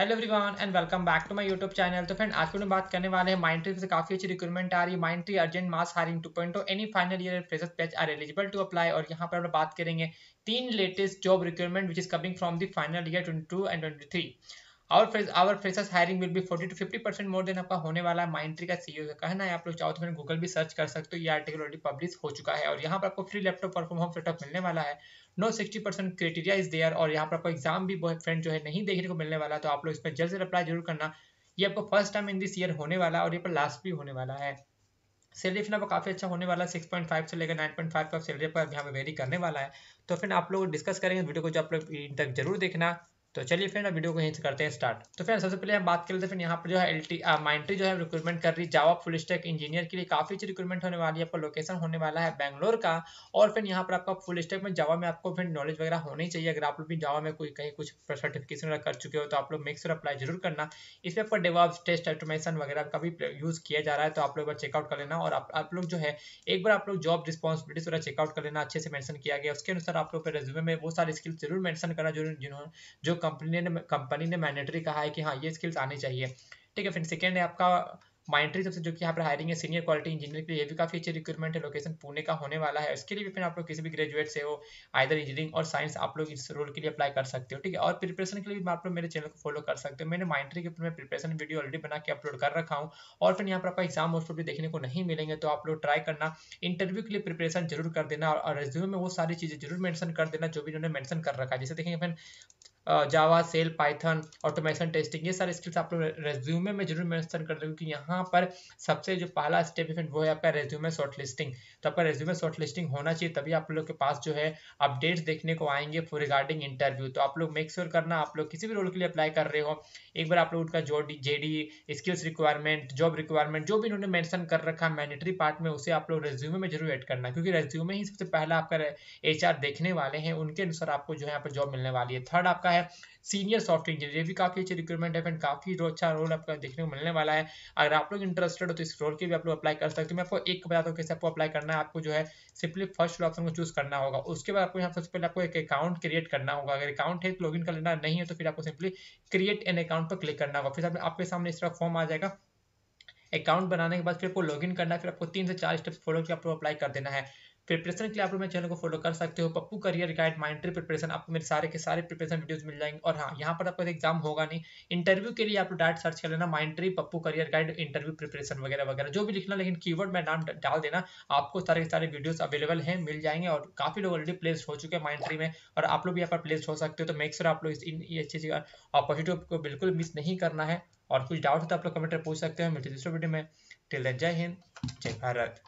hello everyone and welcome back to my YouTube channel तो friend आज को बात करने वाले हैं माइंड ट्री से काफी अच्छी रिक्रूटमेंट आ रही है Mindtree urgent mass hiring 2.0 any final year fresher batch are eligible to apply और यहाँ पर हम बात करेंगे तीन latest job recruitment which is coming from the final year twenty and twenty और our freshers hiring will be 40 to 50 percent more than आपका होने वाला है ट्री का सीईओ e का कहना है आप लोग चाहो तो मैंने गूगल भी सर्च कर सकते हो ये आर्टिकल ऑलरेडी पब्लिश हो चुका है और यहाँ पर आपको free laptop perform home setup मिलने वाला है no sixty percent criteria is there और यहाँ पर आपको एग्जाम भी फ्रेंड जो है नहीं देखने को मिलने वाला तो आप लोग इस पर जल्द से अप्लाई जरूर करना ये आपको first time in this year होने वाला और ये पर लास्ट भी होने वाला है सैलरी फिर आपको काफ़ी अच्छा होने वाला है फाइव से लेकर नाइन पॉइंट फाइव का सैलरी पर यहाँ पर वेरी करने वाला है तो फिर आप लोग डिस्कस करेंगे वीडियो को जो आप लोग तक जरूर देखना तो चलिए फिर वीडियो को यहीं से करते हैं स्टार्ट तो फिर सबसे पहले हम बात कर हैं तो फिर यहाँ पर जो है एल टी माइंट्री जो है रिक्रूटमेंट कर रही जावा फुल स्टैक इंजीनियर के लिए काफी अच्छी रिक्रूटमेंट होने वाली है आपका लोकेशन होने वाला है बैंगलोर का और फिर यहाँ पर आपका फुल स्टैक में जावा में आपको फिर नॉलेज वगैरह होनी चाहिए अगर आप लोग भी जावा में कोई कहीं कुछ सर्टिफिकेशन वगैरह कर चुके हो तो आप लोग और अप्लाई जरूर करना इसमें आपका डेवॉप्स टेस्ट ऑटोमेशन वगैरह का भी यूज किया जा रहा है तो आप लोग चेकआउट कर लेना और आप लोग जो है एक बार आप लोग जॉब रिस्पॉन्सिबिलिटीज वगैरह चेकआउट कर लेना अच्छे से मैंशन किया गया उसके अनुसार आप लोग रेज्यूमे में वो सारी स्किल्स जरूर मैंशन करना जरूर जिन्होंने जो कंपनी ने कंपनी ने मैंडेटरी कहा है कि हाँ ये स्किल्स आने चाहिए ठीक है फिर सेकेंड है आपका माइंट्री सबसे जो कि यहाँ पर हायरिंग है सीनियर क्वालिटी इंजीनियर के लिए भी काफी अच्छी रिक्रूटमेंट है लोकेशन पुणे का होने वाला है इसके लिए भी फिर आप लोग किसी भी ग्रेजुएट से हो आइदर इंजीनियरिंग और साइंस आप लोग इस रोल के लिए अप्लाई कर सकते हो ठीक है और प्रिपरेशन के लिए भी आप लोग मेरे चैनल को फॉलो कर सकते हो मैंने माइंट्री के ऊपर मैं प्रिपरेशन वीडियो ऑलरेडी बना के अपलोड कर रखा हूँ और फिर यहाँ पर आपका एग्जाम मोस्ट भी देखने को नहीं मिलेंगे तो आप लोग ट्राई करना इंटरव्यू के लिए प्रिपरेशन जरूर कर देना और रेज्यूम में वो सारी चीजें जरूर मैंशन कर देना जो भी उन्होंने मैंशन कर रखा है जैसे देखेंगे फिर जावा सेल पाइथन ऑटोमेशन टेस्टिंग ये सारे स्किल्स आप लोग रेज्यूमे में जरूर मेंशन कर दोगे क्योंकि यहाँ पर सबसे जो पहला स्टेप है वो है आपका रेज्यूमे शॉर्ट लिस्टिंग तो आपका रेज्यूमे शॉर्ट लिस्टिंग होना चाहिए तभी आप लोग के पास जो है अपडेट्स देखने को आएंगे फॉर रिगार्डिंग इंटरव्यू तो आप लोग मेक श्योर करना आप लोग किसी भी रोल के लिए अप्लाई कर रहे हो एक बार आप लोग उनका जो JD skills requirement job requirement जो भी इन्होंने मैंशन कर रखा है मैंडेटरी पार्ट में उसे आप लोग रेज्यूमे में जरूर एड करना क्योंकि रेज्यूमे ही सबसे पहला आपका एच देखने वाले हैं उनके अनुसार आपको जो है यहाँ पर जॉब मिलने वाली है थर्ड आपका है सीनियर सॉफ्टवेयर इंजीनियर ये भी काफ़ी अच्छी रिक्रूटमेंट है फ्रेंड काफ़ी अच्छा रोल आपका देखने को मिलने वाला है अगर आप लोग इंटरेस्टेड हो तो इस रोल के भी आप लोग अप्लाई कर सकते हो मैं आपको एक बताता हूँ कैसे आपको अप्लाई करना है आपको जो है सिंपली फर्स्ट ऑप्शन को चूज करना होगा उसके बाद आपको यहाँ सबसे पहले आपको एक अकाउंट क्रिएट करना होगा अगर अकाउंट है तो लॉग कर लेना नहीं है तो फिर आपको सिंपली क्रिएट एन अकाउंट पर क्लिक करना होगा फिर आपके सामने इस तरह फॉर्म आ जाएगा अकाउंट बनाने के बाद फिर आपको लॉगिन करना है फिर आपको तीन से चार स्टेप्स फॉलो करके आपको अप्लाई कर देना है प्रिपरेशन के लिए आप लोग मेरे चैनल को फॉलो कर सकते हो Pappu career guide Mindtree preparation आपको मेरे सारे के सारे प्रिपरेशन वीडियोस मिल जाएंगे और हाँ यहाँ पर आपका एग्जाम होगा नहीं इंटरव्यू के लिए आप लोग डायरेक्ट सर्च कर लेना Mindtree Pappu career guide interview preparation वगैरह वगैरह जो भी लिखना लेकिन की में नाम डाल देना आपको सारे के सारे वीडियोज अवेलेबल है मिल जाएंगे और काफी लोग ऑलरेडी प्लेस हो चुके हैं माइंड्री में और आप लोग भी यहाँ पर प्लेस हो सकते हो तो मेक्सर आप लोग अच्छी चीज अपॉर्चुनिटी को बिल्कुल मिस नहीं करना है और कुछ डाउट हो तो आप लोग कमेंट पूछ सकते हैं मिलते दूसरे वीडियो में जय हिंद जय भारत